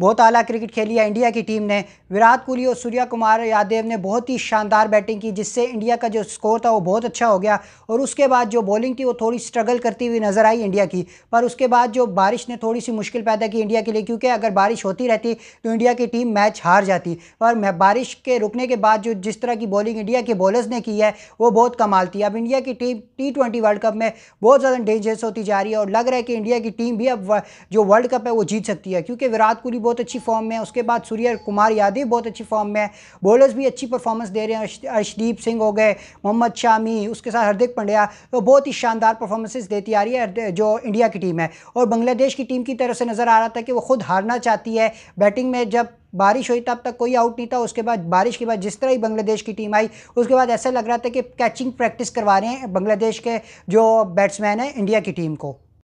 बहुत आला क्रिकेट खेली है इंडिया की टीम ने विराट कोहली और सूर्या कुमार यादव ने बहुत ही शानदार बैटिंग की जिससे इंडिया का जो स्कोर था वो बहुत अच्छा हो गया और उसके बाद जो बॉलिंग थी वो थोड़ी स्ट्रगल करती हुई नज़र आई इंडिया की पर उसके बाद जो बारिश ने थोड़ी सी मुश्किल पैदा की इंडिया के लिए क्योंकि अगर बारिश होती रहती तो इंडिया की टीम मैच हार जाती पर बारिश के रुकने के बाद जो जिस तरह की बॉलिंग इंडिया के बॉलर्स ने की है वो बहुत कमाल थी अब इंडिया की team T twenty world cup में बहुत ज़्यादा डेंजरस होती जा रही है और लग रहा है कि इंडिया की टीम भी अब जो वर्ल्ड कप है वो जीत सकती है क्योंकि विराट कोहली बहुत अच्छी फॉर्म में है उसके बाद सूर्य कुमार यादव बहुत अच्छी फॉर्म में है बॉलर्स भी अच्छी परफॉर्मेंस दे रहे हैं अर्शदीप सिंह हो गए मोहम्मद शामी उसके साथ हार्दिक पंड्या तो बहुत ही शानदार परफॉर्मेंसेज देती आ रही है जो इंडिया की टीम है और बांग्लादेश की टीम की तरफ से नज़र आ रहा था कि वो खुद हारना चाहती है बैटिंग में जब बारिश हुई तब तक कोई आउट नहीं था उसके बाद बारिश के बाद जिस तरह ही बांग्लादेश की टीम आई उसके बाद ऐसा लग रहा था कि कैचिंग प्रैक्टिस करवा रहे हैं बांग्लादेश के जो बैट्समैन हैं इंडिया की टीम को